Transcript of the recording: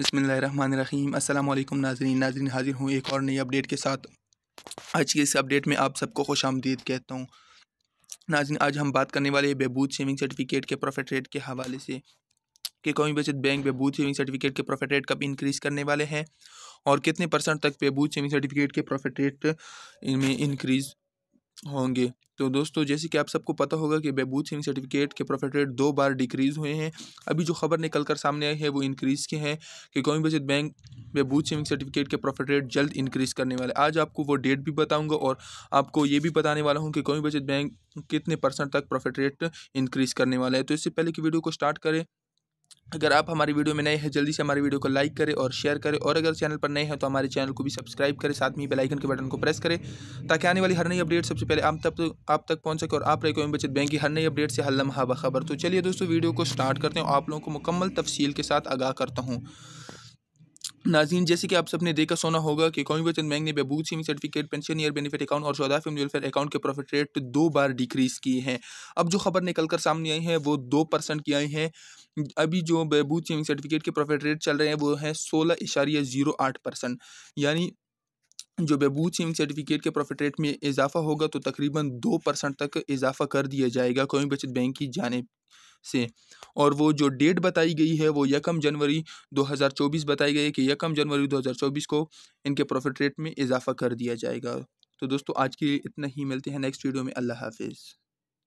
बसमीम अल्लाम नाजरीन नाजरीन हाजिर हूँ एक और नई अपडेट के साथ आज की इस अपडेट में आप सबको खुश आमदीद कहता हूँ नाजरीन आज हम बात करने वाले हैं बहबूद सेविंग सर्टिफिकेट के प्रॉफिट रेट के हवाले से कि कौमी बचत बैंक बहबूद सेविंग सर्टिफिकेट के प्रॉफिट रेट कब इंक्रीज़ करने वाले हैं और कितने परसेंट तक बहबूद सेविंग सर्टिफिकेट के प्रॉफिट रेट में इंक्रीज़ होंगे तो दोस्तों जैसे कि आप सबको पता होगा कि बहबूद सिंह सर्टिफिकेट के प्रॉफिट रेट दो बार डिक्रीज़ हुए हैं अभी जो खबर निकल कर सामने आई है वो इंक्रीज़ के हैं कि कौमी बचत बैंक बहबूद सिंह सर्टिफिकेट के प्रॉफिट रेट जल्द इंक्रीज़ करने वाले आज आपको वो डेट भी बताऊंगा और आपको ये भी बताने वाला हूँ कि कौमी बचत बैंक कितने परसेंट तक प्रॉफिट रेट इंक्रीज़ करने वाला है तो इससे पहले की वीडियो को स्टार्ट करें अगर आप हमारी वीडियो में नए हैं जल्दी से हमारी वीडियो को लाइक करें और शेयर करें और अगर चैनल पर नए हैं तो हमारे चैनल को भी सब्सक्राइब करें साथ में बेल आइकन के बटन को प्रेस करें ताकि आने वाली हर नई अपडेट सबसे पहले आप तक आप तक पहुंच सके और आप रहे बचत बैंक की हर नई अपडेट से हर लम्हा बखबर तो चलिए दोस्तों वीडियो को स्टार्ट करते हैं आप लोगों को मुकम्मल तफसील के साथ आगाह करता हूँ नाजीन जैसे कि आप सबने देखा सोना होगा कि कौमी बचत बैंक ने बहबूद सिंह certificate pension year benefit account और सौदा फैमिली वेलफेयर अकाउंट के प्रॉफिट रेट दो बार डिक्रीज़ किए हैं अब जो खबर निकल कर सामने आई है वो दो परसेंट की आई है अभी जो बहबूद सेविंग सर्टिफिकेट के प्रॉफिट रेट चल रहे हैं वो है सोलह इशारिया ज़ीरो आठ परसेंट यानी जो बहबूद सेविंग सर्टिफिकेट के प्रॉफिट रेट में इजाफा होगा तो तकरीबन दो परसेंट तक इजाफा कर दिया जाएगा कौमी बचत बैंक की जानेब से और वो जो डेट बताई गई है वो यकम जनवरी 2024 बताई गई है कि यकम जनवरी 2024 को इनके प्रॉफिट रेट में इजाफा कर दिया जाएगा तो दोस्तों आज के लिए इतना ही मिलते हैं नेक्स्ट वीडियो में अल्लाह हाफिज़